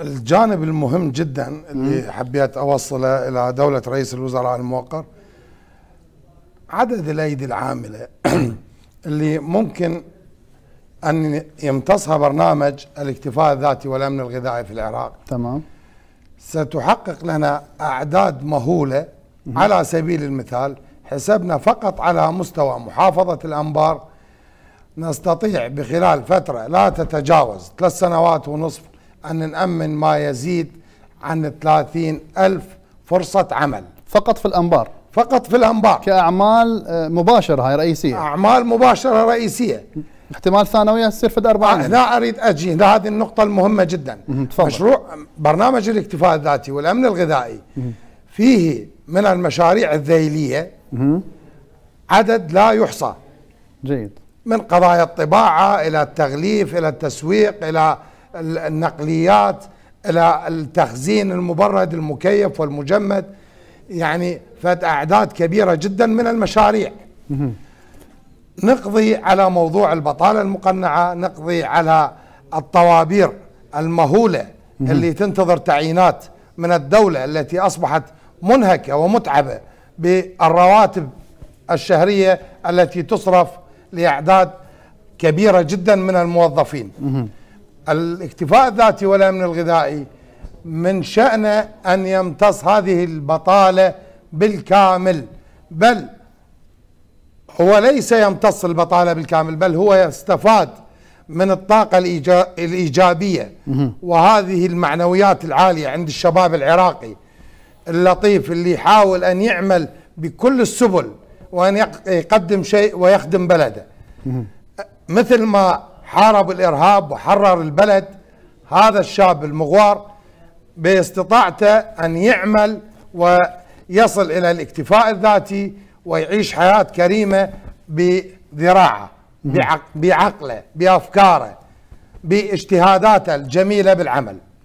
الجانب المهم جدا اللي حبيت اوصله الى دوله رئيس الوزراء الموقر عدد الايدي العامله اللي ممكن ان يمتصها برنامج الاكتفاء الذاتي والامن الغذائي في العراق تمام ستحقق لنا اعداد مهوله مم. على سبيل المثال حسبنا فقط على مستوى محافظه الانبار نستطيع بخلال فتره لا تتجاوز ثلاث سنوات ونصف أن نأمن ما يزيد عن 30 ألف فرصة عمل فقط في الأنبار فقط في الأنبار كأعمال آه، مباشرة هاي رئيسية أعمال مباشرة رئيسية احتمال ثانوية تصير في 40 أنا آه، أريد أجي لهذه النقطة المهمة جدا تفضل. مشروع برنامج الاكتفاء الذاتي والأمن الغذائي فيه من المشاريع الذيلية عدد لا يحصى جيد من قضايا الطباعة إلى التغليف إلى التسويق إلى النقليات الى التخزين المبرد المكيف والمجمد يعني فات اعداد كبيره جدا من المشاريع نقضي على موضوع البطاله المقنعه نقضي على الطوابير المهوله اللي تنتظر تعيينات من الدوله التي اصبحت منهكه ومتعبه بالرواتب الشهريه التي تصرف لاعداد كبيره جدا من الموظفين الاكتفاء الذاتي والامن الغذائي من شأنه أن يمتص هذه البطالة بالكامل بل هو ليس يمتص البطالة بالكامل بل هو يستفاد من الطاقة الإيجابية وهذه المعنويات العالية عند الشباب العراقي اللطيف اللي يحاول أن يعمل بكل السبل وأن يقدم شيء ويخدم بلده مثل ما حارب الإرهاب وحرر البلد هذا الشاب المغوار باستطاعته أن يعمل ويصل إلى الاكتفاء الذاتي ويعيش حياة كريمة بذراعه بعقله بأفكاره باجتهاداته الجميلة بالعمل